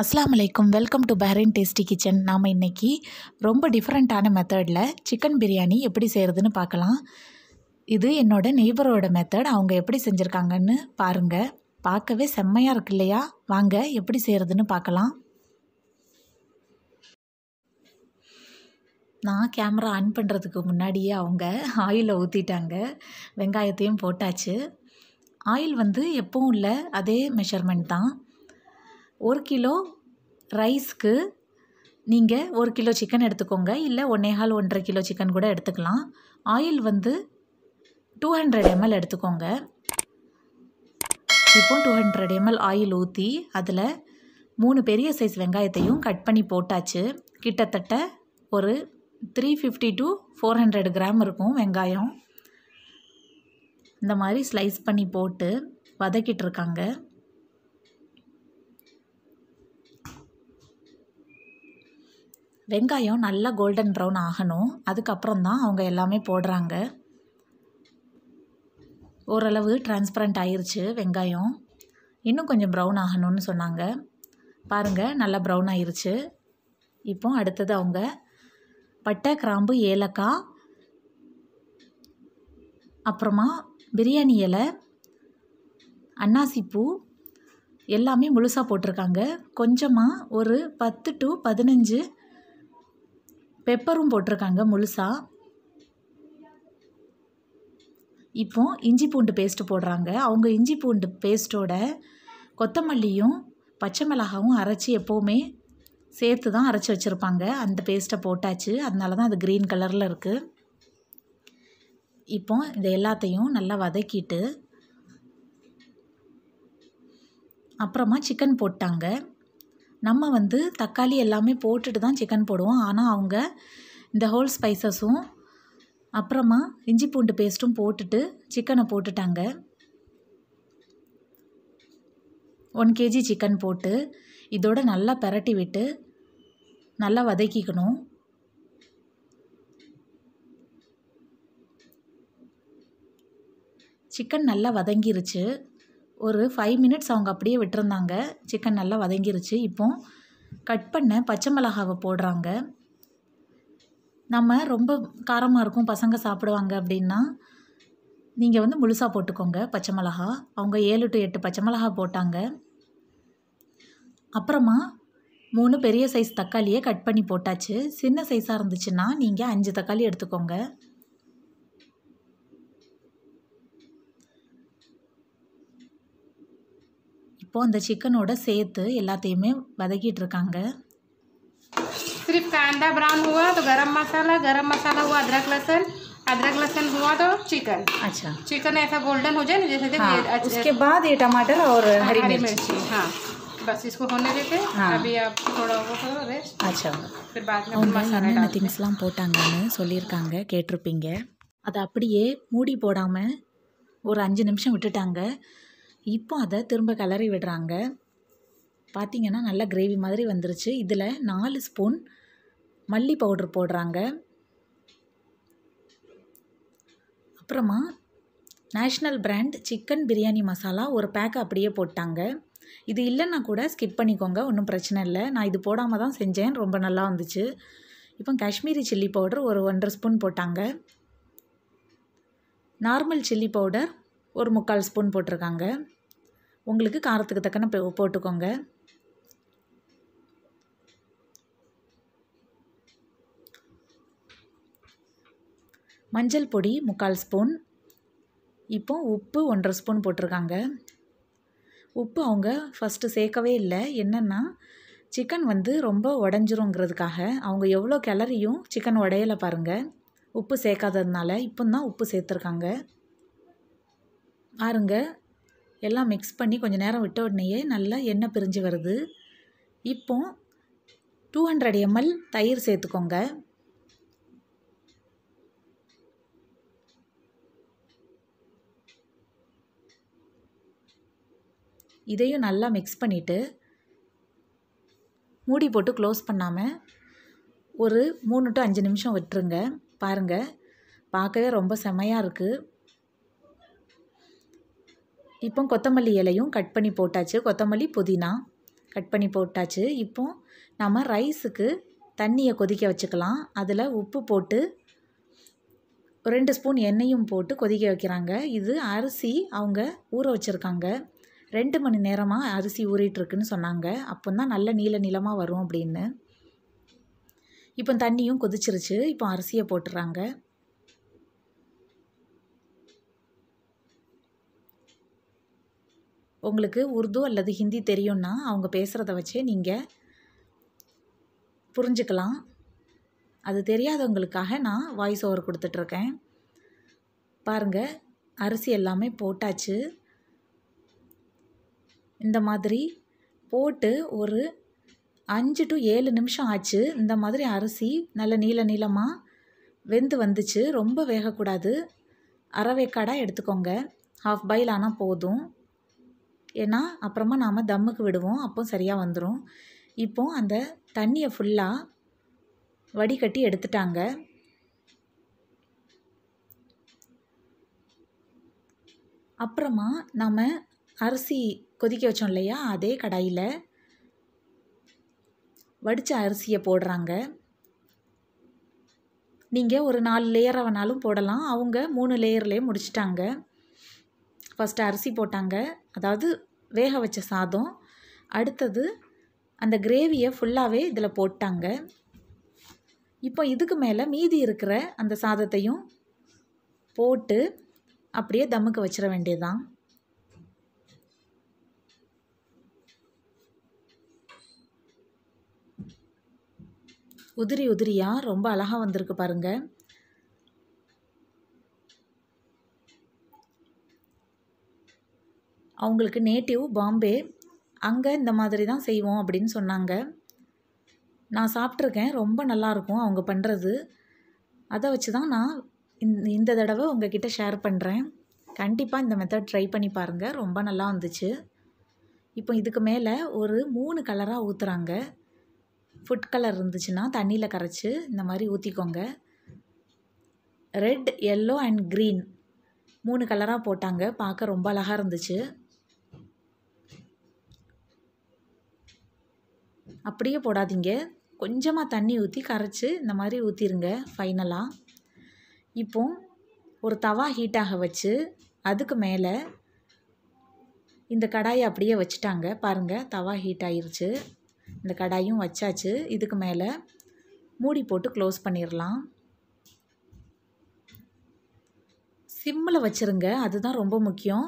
அஸ்லாம் welcome to Bahrain tasty kitchen நாம் இன்றைக்கி ரொம்ப டிஃப்ரெண்ட்டான மெத்தடில் சிக்கன் பிரியாணி எப்படி செய்கிறதுன்னு பார்க்கலாம் இது என்னோடய நெய்பரோட மெத்தட் அவங்க எப்படி செஞ்சுருக்காங்கன்னு பாருங்கள் பார்க்கவே செம்மையாக இருக்கு இல்லையா வாங்க எப்படி செய்கிறதுன்னு பார்க்கலாம் நான் கேமரா ஆன் பண்ணுறதுக்கு முன்னாடியே அவங்க ஆயிலை ஊற்றிட்டாங்க வெங்காயத்தையும் போட்டாச்சு ஆயில் வந்து எப்பவும் இல்லை அதே மெஷர்மெண்ட் தான் ஒரு கிலோ ரைஸ்க்கு நீங்கள் ஒரு கிலோ சிக்கன் எடுத்துக்கோங்க இல்லை ஒன்றேகால் ஒன்றரை கிலோ சிக்கன் கூட எடுத்துக்கலாம் ஆயில் வந்து டூ ஹண்ட்ரட் எம்எல் எடுத்துக்கோங்க இப்போ டூ ஹண்ட்ரட் எம்எல் ஆயில் ஊற்றி அதில் மூணு பெரிய சைஸ் வெங்காயத்தையும் கட் பண்ணி போட்டாச்சு கிட்டத்தட்ட ஒரு three fifty to four hundred gram இருக்கும் வெங்காயம் இந்த மாதிரி ஸ்லைஸ் பண்ணி போட்டு வதக்கிட்டு இருக்காங்க வெங்காயம் நல்லா கோல்டன் ப்ரௌன் ஆகணும் அதுக்கப்புறம் தான் அவங்க எல்லாமே போடுறாங்க ஓரளவு டிரான்ஸ்பரண்ட் ஆயிடுச்சு வெங்காயம் இன்னும் கொஞ்சம் ப்ரௌன் ஆகணும்னு சொன்னாங்க பாருங்கள் நல்லா ப்ரௌன் ஆயிருச்சு இப்போ அடுத்தது அவங்க பட்டை கிராம்பு ஏலக்காய் அப்புறமா பிரியாணி இலை அன்னாசிப்பூ எல்லாமே முழுசாக போட்டிருக்காங்க கொஞ்சமாக ஒரு பத்து டு பதினஞ்சு பெப்பரும் போட்டிருக்காங்க முழுசாக இப்போ இஞ்சி பூண்டு பேஸ்ட்டு போடுறாங்க அவங்க இஞ்சி பூண்டு பேஸ்ட்டோட கொத்தமல்லியும் பச்சை மிளகாவும் அரைச்சி எப்போவுமே சேர்த்து தான் அரைச்சி வச்சுருப்பாங்க அந்த பேஸ்ட்டை போட்டாச்சு அதனால தான் அது க்ரீன் கலரில் இருக்குது இப்போ இது எல்லாத்தையும் நல்லா வதக்கிட்டு அப்புறமா சிக்கன் போட்டாங்க நம்ம வந்து தக்காளி எல்லாமே போட்டுட்டு தான் சிக்கன் போடுவோம் ஆனால் அவங்க இந்த ஹோல் ஸ்பைசஸும் அப்புறமா இஞ்சி பூண்டு பேஸ்ட்டும் போட்டுட்டு சிக்கனை போட்டுட்டாங்க ஒன் கேஜி சிக்கன் போட்டு இதோட நல்லா பரட்டி விட்டு நல்லா வதக்கிக்கணும் சிக்கன் நல்லா வதங்கிருச்சு ஒரு ஃபைவ் மினிட்ஸ் அவங்க அப்படியே விட்டுருந்தாங்க சிக்கன் நல்லா வதங்கிருச்சு இப்போது கட் பண்ண பச்சை மிளகாவை போடுறாங்க நம்ம ரொம்ப காரமாக இருக்கும் பசங்க சாப்பிடுவாங்க அப்படின்னா நீங்கள் வந்து முழுசாக போட்டுக்கோங்க பச்சை மிளகா அவங்க ஏழு டு எட்டு பச்சை மிளகா போட்டாங்க அப்புறமா மூணு பெரிய சைஸ் தக்காளியை கட் பண்ணி போட்டாச்சு சின்ன சைஸாக இருந்துச்சுன்னா நீங்கள் அஞ்சு தக்காளி எடுத்துக்கோங்க இப்போது அந்த சிக்கனோட சேர்த்து எல்லாத்தையுமே வதக்கிட்டு இருக்காங்க सिर्फ कांदा ब्राउन हुआ तो गरम मसाला गरम मसाला हुआ अदरक लहसन अदरक लहसन हुआ तो चिकन अच्छा चिकन ऐसा गोल्डन हो जाए ना जैसे हाँ, अच्छा, उसके बाद ये टमाटर और हाँ, हरी, हरी मिर्ची हाँ बस इसको होने देते हाँ. अभी आप थोड़ा वो करो रेस्ट अच्छा फिर बाद में मसाला என்னென்ன திங்ஸ்லாம் போட்டாங்கன்னு சொல்லியிருக்காங்க கேட்டிருப்பீங்க அதை அப்படியே மூடி போடாமல் ஒரு அஞ்சு நிமிஷம் விட்டுட்டாங்க இப்போ அதை திரும்ப கிளறி விடுறாங்க பார்த்திங்கன்னா நல்லா கிரேவி மாதிரி வந்துருச்சு இதில் நாலு ஸ்பூன் மல்லி பவுட்ரு போடுறாங்க அப்புறமா national brand chicken biryani masala ஒரு பேக் அப்படியே போட்டாங்க இது இல்லைன்னா கூட ஸ்கிப் பண்ணிக்கோங்க ஒன்றும் பிரச்சனை இல்லை நான் இது போடாமல் தான் செஞ்சேன் ரொம்ப நல்லா வந்துச்சு இப்போ காஷ்மீரி சில்லி பவுடர் ஒரு ஒன்றரை ஸ்பூன் போட்டாங்க நார்மல் சில்லி பவுடர் ஒரு முக்கால் ஸ்பூன் போட்டிருக்காங்க உங்களுக்கு காரத்துக்கு தக்கன போட்டுக்கோங்க மஞ்சள் பொடி முக்கால் ஸ்பூன் இப்போ உப்பு ஒன்றரை ஸ்பூன் போட்டிருக்காங்க உப்பு அவங்க ஃபஸ்ட்டு சேர்க்கவே இல்லை என்னென்னா சிக்கன் வந்து ரொம்ப உடஞ்சிருங்கிறதுக்காக அவங்க எவ்வளோ கிளறியும் சிக்கன் உடையலை பாருங்கள் உப்பு சேர்க்காததுனால இப்போ தான் உப்பு சேர்த்துருக்காங்க பாருங்கள் எல்லாம் மிக்ஸ் பண்ணி கொஞ்சம் நேரம் விட்ட உடனேயே நல்லா எண்ணெய் பிரிஞ்சு வருது இப்போ டூ ஹண்ட்ரட் எம்எல் தயிர் சேர்த்துக்கோங்க இதையும் நல்லா மிக்ஸ் பண்ணிவிட்டு மூடி போட்டு க்ளோஸ் பண்ணாமல் ஒரு மூணு டு அஞ்சு நிமிஷம் விட்டுருங்க பாருங்கள் பார்க்கவே ரொம்ப செமையாக இருக்குது இப்போ கொத்தமல்லி இலையும் கட் பண்ணி போட்டாச்சு கொத்தமல்லி புதினா கட் பண்ணி போட்டாச்சு இப்போ நம்ம ரைஸுக்கு தண்ணியை கொதிக்க வச்சுக்கலாம் அதில் உப்பு போட்டு ரெண்டு ஸ்பூன் எண்ணெயும் போட்டு கொதிக்க வைக்கிறாங்க இது அரிசி அவங்க ஊற வச்சுருக்காங்க ரெண்டு மணி நேரமாக அரிசி ஊறிட்டுருக்குன்னு சொன்னாங்க அப்போ தான் நல்ல நீல நிலமாக வரும் அப்படின்னு இப்போ தண்ணியும் கொதிச்சிருச்சு இப்போ அரிசியை போட்டுறாங்க உங்களுக்கு உருது அல்லது ஹிந்தி தெரியும்னா அவங்க பேசுகிறத வச்சே நீங்கள் புரிஞ்சுக்கலாம் அது தெரியாதவங்களுக்காக நான் வாய்ஸ் ஓவர் கொடுத்துட்ருக்கேன் பாருங்கள் அரிசி எல்லாமே போட்டாச்சு இந்த மாதிரி போட்டு ஒரு அஞ்சு டு ஏழு நிமிஷம் ஆச்சு இந்த மாதிரி அரிசி நல்ல நீள நீளமாக வெந்து வந்துச்சு ரொம்ப வேகக்கூடாது அரைவேக்காடாக எடுத்துக்கோங்க ஹாஃப் பைல் ஆனால் போதும் ஏன்னா அப்புறமா நாம் தம்முக்கு விடுவோம் அப்போ சரியாக வந்துடும் இப்போது அந்த தண்ணியை ஃபுல்லாக வடிகட்டி எடுத்துட்டாங்க அப்புறமா நாம் அரிசி கொதிக்க வச்சோம் இல்லையா அதே கடாயில் வடித்த அரிசியை போடுறாங்க நீங்கள் ஒரு நாலு லேயரை வேணாலும் போடலாம் அவங்க மூணு லேயர்லேயே முடிச்சிட்டாங்க ஃபஸ்ட்டு அரிசி போட்டாங்க அதாவது வேக வச்ச சாதம் அடுத்தது அந்த கிரேவியை ஃபுல்லாகவே இதில் போட்டாங்க இப்போ இதுக்கு மேலே மீதி இருக்கிற அந்த சாதத்தையும் போட்டு அப்படியே தம்முக்கு வச்சிட வேண்டியதுதான் உதிரி உதிரியாக ரொம்ப அழகாக வந்திருக்கு பாருங்கள் அவங்களுக்கு நேட்டிவ் பாம்பே அங்கே இந்த மாதிரி தான் செய்வோம் அப்படின்னு சொன்னாங்க நான் சாப்பிட்ருக்கேன் ரொம்ப நல்லாயிருக்கும் அவங்க பண்ணுறது அதை வச்சு தான் நான் இந்த தடவை உங்ககிட்ட ஷேர் பண்ணுறேன் கண்டிப்பாக இந்த மெத்தட் ட்ரை பண்ணி பாருங்கள் ரொம்ப நல்லா வந்துச்சு இப்போ இதுக்கு மேலே ஒரு மூணு கலராக ஊற்றுறாங்க ஃபுட் கலர் இருந்துச்சுன்னா தண்ணியில் கரைச்சி இந்த மாதிரி ஊற்றிக்கோங்க ரெட் எல்லோ அண்ட் க்ரீன் மூணு கலராக போட்டாங்க பார்க்க ரொம்ப அழகாக இருந்துச்சு அப்படியே போடாதீங்க கொஞ்சமாக தண்ணி ஊற்றி கரைச்சி இந்த மாதிரி ஊற்றிருங்க ஃபைனலாக இப்போ ஒரு தவா ஹீட்டாக வச்சு அதுக்கு மேலே இந்த கடாயை அப்படியே வச்சுட்டாங்க பாருங்கள் தவா ஹீட் ஆகிருச்சு இந்த கடாயும் வச்சாச்சு இதுக்கு மேலே மூடி போட்டு க்ளோஸ் பண்ணிடலாம் சிம்மில் வச்சுருங்க அதுதான் ரொம்ப முக்கியம்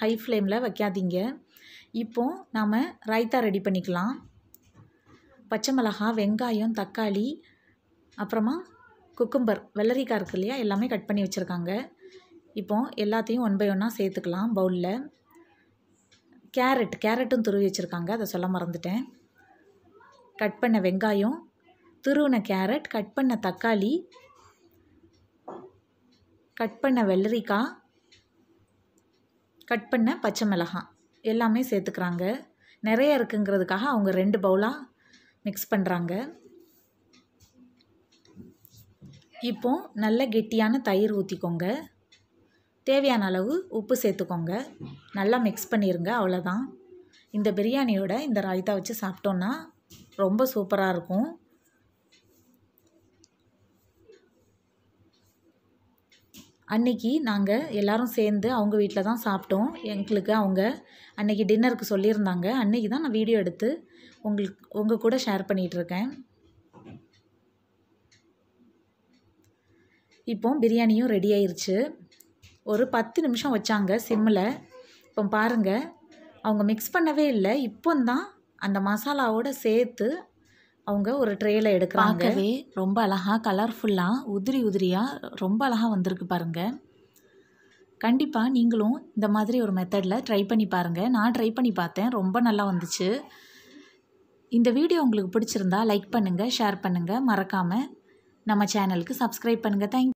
ஹை ஃப்ளேமில் வைக்காதீங்க இப்போது நாம் ரைத்தா ரெடி பண்ணிக்கலாம் பச்சை மிளகா வெங்காயம் தக்காளி அப்புறமா குக்கும்பர் வெள்ளரிக்காய் இருக்கு இல்லையா எல்லாமே கட் பண்ணி வச்சுருக்காங்க இப்போது எல்லாத்தையும் ஒன் பை ஒன்னாக சேர்த்துக்கலாம் பவுலில் கேரட் கேரட்டும் துருவி வச்சுருக்காங்க அதை சொல்ல மறந்துட்டேன் கட் பண்ண வெங்காயம் துருவின கேரட் கட் பண்ண தக்காளி கட் பண்ண வெள்ளரிக்காய் கட் பண்ண பச்சை மிளகாய் எல்லாமே சேர்த்துக்கிறாங்க நிறைய இருக்குங்கிறதுக்காக அவங்க ரெண்டு பவுலாக மிக்ஸ் பண்ணுறாங்க இப்போ நல்ல கெட்டியான தயிர் ஊற்றிக்கோங்க தேவையான அளவு உப்பு சேர்த்துக்கோங்க நல்லா மிக்ஸ் பண்ணிடுங்க அவ்வளோதான் இந்த பிரியாணியோட இந்த ராய்த்தா வச்சு சாப்பிட்டோன்னா ரொம்ப சூப்பராக இருக்கும் அன்னைக்கு நாங்கள் எல்லோரும் சேர்ந்து அவங்க வீட்டில் தான் சாப்பிட்டோம் எங்களுக்கு அவங்க அன்னைக்கு டின்னருக்கு சொல்லியிருந்தாங்க அன்றைக்கி தான் நான் வீடியோ எடுத்து உங்களுக்கு உங்கள் கூட ஷேர் பண்ணிகிட்ருக்கேன் இப்போது பிரியாணியும் ரெடி ஆயிடுச்சு ஒரு பத்து நிமிஷம் வச்சாங்க சிம்மில் இப்போ பாருங்கள் அவங்க மிக்ஸ் பண்ணவே இல்லை இப்போந்தான் அந்த மசாலாவோடு சேர்த்து அவங்க ஒரு ட்ரேல எடுக்கிறாங்க பார்க்கவே ரொம்ப அழகாக கலர்ஃபுல்லாக உதிரி உதிரியாக ரொம்ப அழகாக வந்திருக்கு பாருங்கள் கண்டிப்பாக நீங்களும் இந்த மாதிரி ஒரு மெத்தடில் ட்ரை பண்ணி பாருங்கள் நான் ட்ரை பண்ணி பார்த்தேன் ரொம்ப நல்லா வந்துச்சு இந்த வீடியோ உங்களுக்கு பிடிச்சிருந்தா லைக் பண்ணுங்கள் ஷேர் பண்ணுங்கள் மறக்காமல் நம்ம சேனலுக்கு சப்ஸ்கிரைப் பண்ணுங்கள் தேங்க்